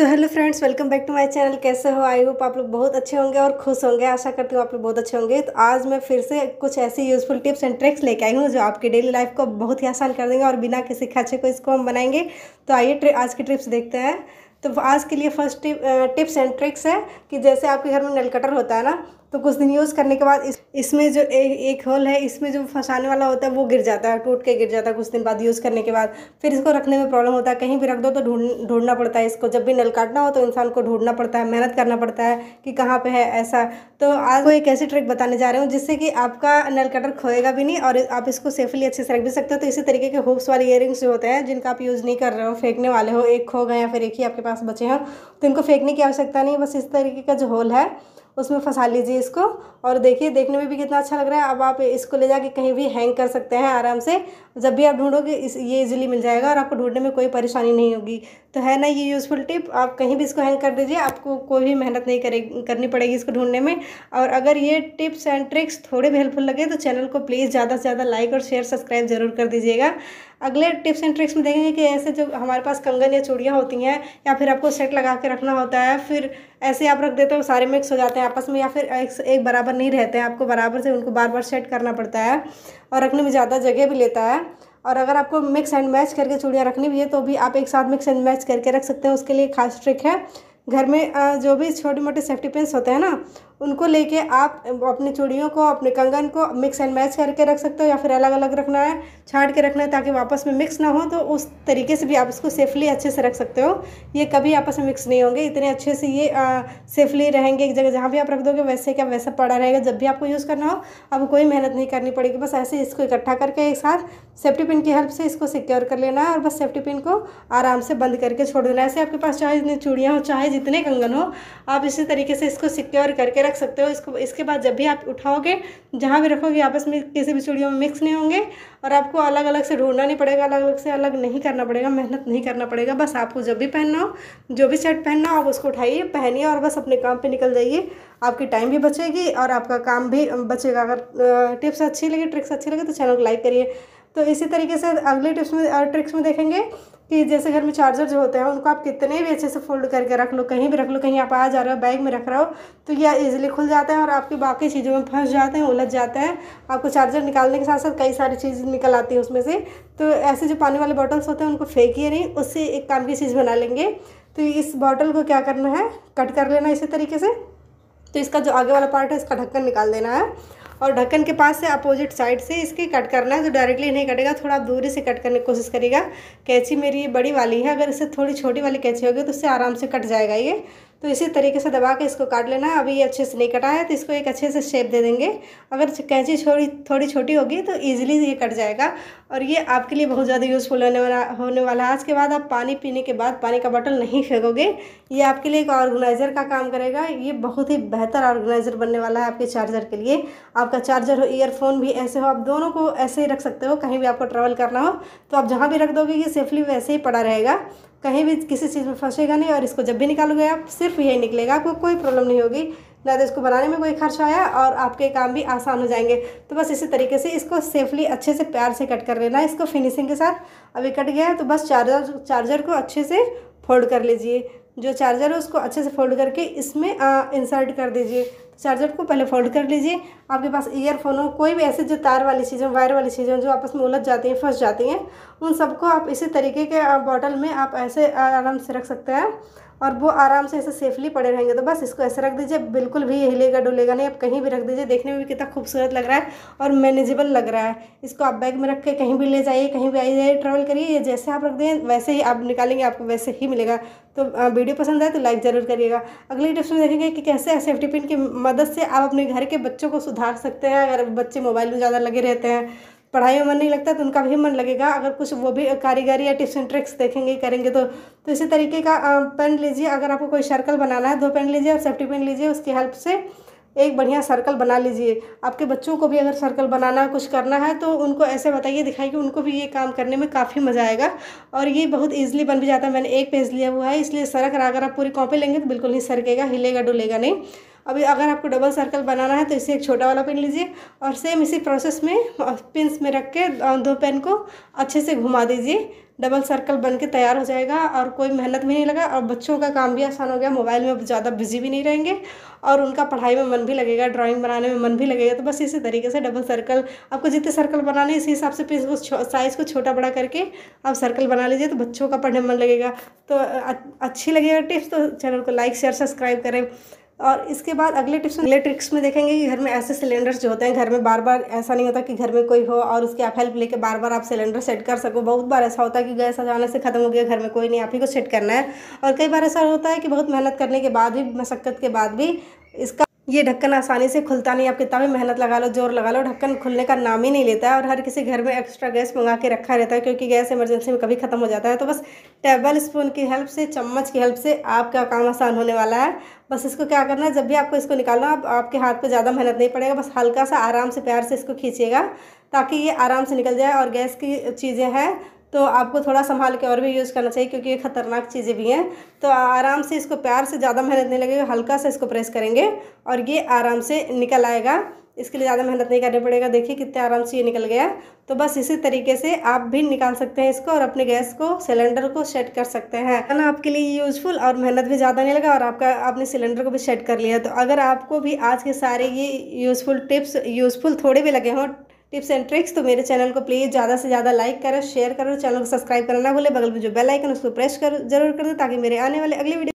तो hello friends welcome back to my channel कैसे हो आई होप आप लोग बहुत अच्छे होंगे और खुश होंगे आशा करती हूँ आप लोग बहुत अच्छे होंगे तो आज मैं फिर से कुछ ऐसी यूज़फुल टिप्स एंड ट्रिक्स लेके आई हूँ जो आपके डेली लाइफ को बहुत ही आसान कर देंगे और बिना किसी खर्चे को इसको हम बनाएंगे तो आइए आज की ट्रिप्स देखते हैं तो आज के लिए first tip tips and tricks है कि जैसे आपके घर में नल कटर होता है ना तो कुछ दिन यूज़ करने के बाद इस इसमें जो ए, एक होल है इसमें जो फंसाने वाला होता है वो गिर जाता है टूट के गिर जाता है कुछ दिन बाद यूज़ करने के बाद फिर इसको रखने में प्रॉब्लम होता है कहीं भी रख दो तो ढूंढ ढूंढना पड़ता है इसको जब भी नल काटना हो तो इंसान को ढूंढना पड़ता है मेहनत करना पड़ता है कि कहाँ पर है ऐसा तो आज वो एक ऐसी ट्रिक बताने जा रहे हूँ जिससे कि आपका नल कटर खोएगा भी नहीं और आप इसको सेफली अच्छे से रख भी सकते हो तो इसी तरीके के होप्स वाले इयर जो होते हैं जिनका आप यूज़ नहीं कर रहे हो फेंकने वाले हो एक खो गए या फिर एक ही आपके पास बचे हों तो इनको फेंकने की आवश्यकता नहीं बस इस तरीके का जो होल है उसमें फंसा लीजिए इसको और देखिए देखने में भी कितना अच्छा लग रहा है अब आप इसको ले जाके कहीं भी हैंग कर सकते हैं आराम से जब भी आप ढूंढोगे इस ये इजीली मिल जाएगा और आपको ढूंढने में कोई परेशानी नहीं होगी तो है ना ये यूज़फुल टिप आप कहीं भी इसको हैंग कर दीजिए आपको कोई भी मेहनत नहीं करे करनी पड़ेगी इसको ढूंढने में और अगर ये टिप्स एंड ट्रिक्स थोड़े भी हेल्पफुल लगे तो चैनल को प्लीज़ ज़्यादा से ज़्यादा लाइक और शेयर सब्सक्राइब ज़रूर कर दीजिएगा अगले टिप्स एंड ट्रिक्स में देखेंगे कि ऐसे जो हमारे पास कंगन या चूड़ियाँ होती हैं या फिर आपको सेट लगा के रखना होता है फिर ऐसे आप रख देते हो सारे मिक्स हो जाते हैं आपस में या फिर एक, एक बराबर नहीं रहते हैं आपको बराबर से उनको बार बार सेट करना पड़ता है और रखने में ज़्यादा जगह भी लेता है और अगर आपको मिक्स एंड मैच करके चूड़ियाँ रखनी भी है तो भी आप एक साथ मिक्स एंड मैच करके रख सकते हैं उसके लिए खास ट्रिक है घर में जो भी छोटे मोटे सेफ्टी पेंस होते हैं ना उनको लेके आप अपनी चूड़ियों को अपने कंगन को मिक्स एंड मैच करके रख सकते हो या फिर अलग अलग रखना है छाट के रखना है ताकि वापस में मिक्स ना हो तो उस तरीके से भी आप इसको सेफली अच्छे से रख सकते हो ये कभी आपस में मिक्स नहीं होंगे इतने अच्छे से ये सेफली रहेंगे एक जगह जहाँ भी आप रख दोगे वैसे क्या वैसा पड़ा रहेगा जब भी आपको यूज़ करना हो अब कोई मेहनत नहीं करनी पड़ेगी बस ऐसे इसको इकट्ठा करके एक साथ सेफ्टी पिन की हेल्प से इसको सिक्योर कर लेना है और बस सेफ्टी पिन को आराम से बंद करके छोड़ देना ऐसे आपके पास चाहे जितनी चूड़ियाँ हो चाहे जितने कंगन हो आप इसी तरीके से इसको सिक्योर करके रख सकते हो इसको इसके बाद जब भी आप उठाओगे जहाँ भी रखोगे आपस में किसी भी चूड़ियों में मिक्स नहीं होंगे और आपको अलग अलग से ढूंढना नहीं पड़ेगा अलग अलग से अलग नहीं करना पड़ेगा मेहनत नहीं करना पड़ेगा बस आपको जब भी पहनना हो जो भी शर्ट पहनना हो आप उसको उठाइए पहनिए और बस अपने काम पर निकल जाइए आपकी टाइम भी बचेगी और आपका काम भी बचेगा अगर टिप्स अच्छी लगे ट्रिक्स अच्छी लगे तो चैनल को लाइक करिए तो इसी तरीके से अगले टिप्स में ट्रिक्स में देखेंगे कि जैसे घर में चार्जर जो होते हैं उनको आप कितने भी अच्छे से फोल्ड करके रख लो कहीं भी रख लो कहीं आप आ जा रहे हो बैग में रख रहे हो तो यह ईजिली खुल जाता है और आपकी बाकी चीज़ों में फंस जाते हैं उलझ जाते हैं आपको चार्जर निकालने के साथ साथ कई सारी चीज़ निकल आती है उसमें से तो ऐसे जो पानी वाले बॉटल्स होते हैं उनको फेंकिए नहीं उससे एक काम की चीज़ बना लेंगे तो इस बॉटल को क्या करना है कट कर लेना इसी तरीके से तो इसका जो आगे वाला पार्ट है इसका ढक्कन निकाल देना है और ढक्कन के पास से अपोजिट साइड से इसकी कट करना है तो डायरेक्टली नहीं कटेगा थोड़ा आप दूरी से कट करने की कोशिश करेगा कैंची मेरी ये बड़ी वाली है अगर इससे थोड़ी छोटी वाली कैंची होगी तो उससे आराम से कट जाएगा ये तो इसी तरीके से दबा के इसको काट लेना अभी ये अच्छे से नहीं कटा है तो इसको एक अच्छे से शेप दे देंगे अगर कैंची छोड़ी थोड़ी छोटी होगी तो ईजिली ये कट जाएगा और ये आपके लिए बहुत ज़्यादा यूज़फुल होने वाला होने वाला है आज के बाद आप पानी पीने के बाद पानी का बॉटल नहीं फेंकोगे ये आपके लिए एक ऑर्गेनाइज़र का काम करेगा ये बहुत ही बेहतर ऑर्गेनाइज़र बनने वाला है आपके चार्जर के लिए आपका चार्जर हो ईयरफोन भी ऐसे हो आप दोनों को ऐसे ही रख सकते हो कहीं भी आपको ट्रैवल करना हो तो आप जहाँ भी रख दोगे ये सेफली वैसे ही पड़ा रहेगा कहीं भी किसी चीज़ में फंसेगा नहीं और इसको जब भी निकालोगे आप सिर्फ यही निकलेगा आपको कोई प्रॉब्लम नहीं होगी ना तो इसको बनाने में कोई खर्च आया और आपके काम भी आसान हो जाएंगे तो बस इसी तरीके से इसको सेफली अच्छे से प्यार से कट कर लेना इसको फिनिशिंग के साथ अभी कट गया है तो बस चार्जर चार्जर को अच्छे से फोल्ड कर लीजिए जो चार्जर है उसको अच्छे से फोल्ड करके इसमें इंसर्ट कर दीजिए चार्जर को पहले फोल्ड कर लीजिए आपके पास ईयरफोन हो कोई भी ऐसे जो तार वाली चीज़ें वायर वाली चीज़ें जो आपस में उलझ जाती हैं फंस जाती हैं उन सबको आप इसी तरीके के बॉटल में आप ऐसे आराम से रख सकते हैं और वो आराम से ऐसे सेफली पड़े रहेंगे तो बस इसको ऐसे रख दीजिए बिल्कुल भी हिलेगा डुलेगा नहीं आप कहीं भी रख दीजिए देखने में भी कितना खूबसूरत लग रहा है और मैनेजेबल लग रहा है इसको आप बैग में रख के कहीं भी ले जाइए कहीं भी आई जाइए ट्रैवल करिए ये जैसे आप रख दें वैसे ही आप निकालेंगे आपको वैसे ही मिलेगा तो वीडियो पसंद आए तो लाइक ज़रूर करिएगा अगली टिप्स में देखेंगे कि कैसे सेफ्टी पिन की मदद से आप अपने घर के बच्चों को सुधार सकते हैं अगर बच्चे मोबाइल में ज़्यादा लगे रहते हैं पढ़ाई में मन नहीं लगता तो उनका भी मन लगेगा अगर कुछ वो भी कारीगरी या टिप्स एंड ट्रिक्स देखेंगे करेंगे तो तो इसी तरीके का पेन लीजिए अगर आपको कोई सर्कल बनाना है दो पेन लीजिए और सेफ्टी पेन लीजिए उसकी हेल्प से एक बढ़िया सर्कल बना लीजिए आपके बच्चों को भी अगर सर्कल बनाना कुछ करना है तो उनको ऐसे बताइए दिखाइए कि उनको भी ये काम करने में काफ़ी मज़ा आएगा और ये बहुत ईजिली बन भी जाता है मैंने एक पेज लिया हुआ है इसलिए सरक अगर आप पूरी कॉपी लेंगे तो बिल्कुल नहीं सरकेगा हिलेगा डुलेगा नहीं अभी अगर आपको डबल सर्कल बनाना है तो इसे एक छोटा वाला पेन लीजिए और सेम इसी प्रोसेस में पिंस में रख के दो पेन को अच्छे से घुमा दीजिए डबल सर्कल बन के तैयार हो जाएगा और कोई मेहनत भी नहीं लगा और बच्चों का काम भी आसान हो गया मोबाइल में ज़्यादा बिजी भी नहीं रहेंगे और उनका पढ़ाई में मन भी लगेगा ड्राइंग बनाने में मन भी लगेगा तो बस इसी तरीके से डबल सर्कल आपको जितने सर्कल बनाने इसी हिसाब से पिंस को साइज़ को छोटा बड़ा करके आप सर्कल बना लीजिए तो बच्चों का पढ़ने में मन लगेगा तो अच्छी लगेगा टिप्स तो चैनल को लाइक शेयर सब्सक्राइब करें और इसके बाद अगले टिप्स अगले ट्रिक्स में देखेंगे कि घर में ऐसे सिलेंडर्स जो होते हैं घर में बार बार ऐसा नहीं होता कि घर में कोई हो और उसकी आप हेल्प लेके बार बार आप सिलेंडर सेट कर सको बहुत बार ऐसा होता है कि गैस अचानक से ख़त्म हो गया घर में कोई नहीं आप ही को सेट करना है और कई बार ऐसा होता है कि बहुत मेहनत करने के बाद भी मशक्क़त के बाद भी इसका ये ढक्कन आसानी से खुलता नहीं आप कितना भी मेहनत लगा लो जोर लगा लो ढक्कन खुलने का नाम ही नहीं लेता है और हर किसी घर में एक्स्ट्रा गैस मंगा के रखा रहता है क्योंकि गैस इमरजेंसी में कभी ख़त्म हो जाता है तो बस टेबल स्पून की हेल्प से चम्मच की हेल्प से आपका काम आसान होने वाला है बस इसको क्या करना है जब भी आपको इसको निकालना आप, आपके हाथ पे ज़्यादा मेहनत नहीं पड़ेगा बस हल्का सा आराम से प्यार से इसको खींचेगा ताकि ये आराम से निकल जाए और गैस की चीज़ें हैं तो आपको थोड़ा संभाल के और भी यूज़ करना चाहिए क्योंकि ये ख़तरनाक चीज़ें भी हैं तो आराम से इसको प्यार से ज़्यादा मेहनत नहीं लगेगी हल्का सा इसको प्रेस करेंगे और ये आराम से निकल आएगा इसके लिए ज़्यादा मेहनत नहीं करनी पड़ेगा देखिए कितने आराम से ये निकल गया तो बस इसी तरीके से आप भी निकाल सकते हैं इसको और अपने गैस को सिलेंडर को सेट कर सकते हैं ना आपके लिए यूजफुल और मेहनत भी ज़्यादा नहीं लगा और आपका आपने सिलेंडर को भी सेट कर लिया तो अगर आपको भी आज के सारे ये यूज़फुल टिप्स यूज़फुल थोड़े भी लगे हों टिप्स एंड ट्रिक्स तो मेरे चैनल को प्लीज़ ज़्यादा से ज़्यादा लाइक करो शेयर करो चैनल को सब्सक्राइब करना ना भूले बगल में जो बेल आइकन उसको प्रेस कर जरूर कर दो ताकि मेरे आने वाले अगले वीडियो